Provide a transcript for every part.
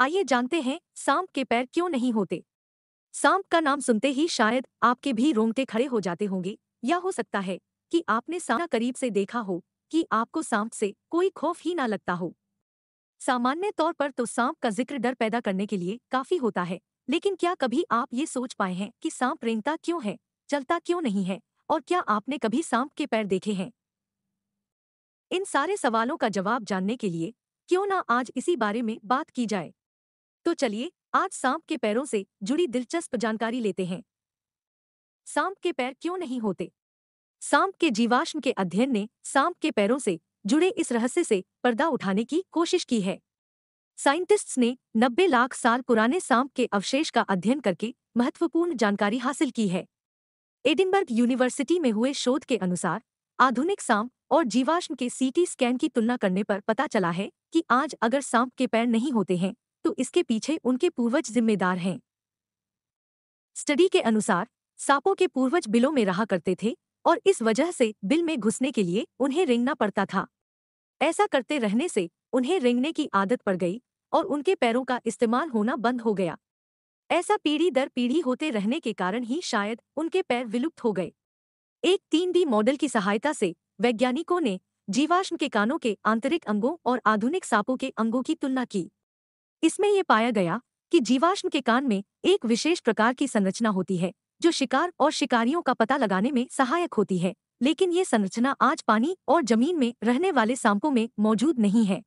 आइए जानते हैं सांप के पैर क्यों नहीं होते सांप का नाम सुनते ही शायद आपके भी रोंगटे खड़े हो जाते होंगे या हो सकता है कि आपने साना करीब से देखा हो कि आपको सांप से कोई खौफ ही ना लगता हो सामान्य तौर पर तो सांप का जिक्र डर पैदा करने के लिए काफी होता है लेकिन क्या कभी आप ये सोच पाए हैं कि सांप रेंगता क्यों है चलता क्यों नहीं है और क्या आपने कभी सांप के पैर देखे हैं इन सारे सवालों का जवाब जानने के लिए क्यों ना आज इसी बारे में बात की जाए तो चलिए आज सांप के पैरों से जुड़ी दिलचस्प जानकारी लेते हैं सांप के पैर क्यों नहीं होते सांप के जीवाश्म के अध्ययन ने सांप के पैरों से जुड़े इस रहस्य से पर्दा उठाने की कोशिश की है साइंटिस्ट्स ने 90 लाख साल पुराने सांप के अवशेष का अध्ययन करके महत्वपूर्ण जानकारी हासिल की है एडिनबर्ग यूनिवर्सिटी में हुए शोध के अनुसार आधुनिक सांप और जीवाश्म के सीटी स्कैन की तुलना करने पर पता चला है कि आज अगर सांप के पैर नहीं होते हैं तो इसके पीछे उनके पूर्वज जिम्मेदार हैं स्टडी के अनुसार सांपों के पूर्वज बिलों में रहा करते थे और इस वजह से बिल में घुसने के लिए उन्हें रेंगना पड़ता था ऐसा करते रहने से उन्हें रेंगने की आदत पड़ गई और उनके पैरों का इस्तेमाल होना बंद हो गया ऐसा पीढ़ी दर पीढ़ी होते रहने के कारण ही शायद उनके पैर विलुप्त हो गए एक तीन डी मॉडल की सहायता से वैज्ञानिकों ने जीवाश्म के कानों के आंतरिक अंगों और आधुनिक सांपों के अंगों की तुलना की इसमें ये पाया गया कि जीवाश्म के कान में एक विशेष प्रकार की संरचना होती है जो शिकार और शिकारियों का पता लगाने में सहायक होती है लेकिन ये संरचना आज पानी और जमीन में रहने वाले सांपों में मौजूद नहीं है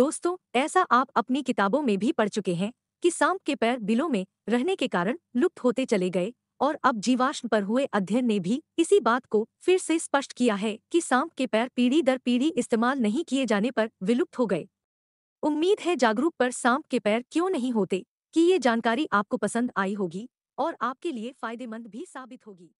दोस्तों ऐसा आप अपनी किताबों में भी पढ़ चुके हैं कि सांप के पैर बिलों में रहने के कारण लुप्त होते चले गए और अब जीवाश्म पर हुए अध्ययन ने भी इसी बात को फिर से स्पष्ट किया है कि सांप के पैर पीढ़ी दर पीढ़ी इस्तेमाल नहीं किए जाने पर विलुप्त हो गए उम्मीद है जागरूक पर सांप के पैर क्यों नहीं होते कि ये जानकारी आपको पसंद आई होगी और आपके लिए फायदेमंद भी साबित होगी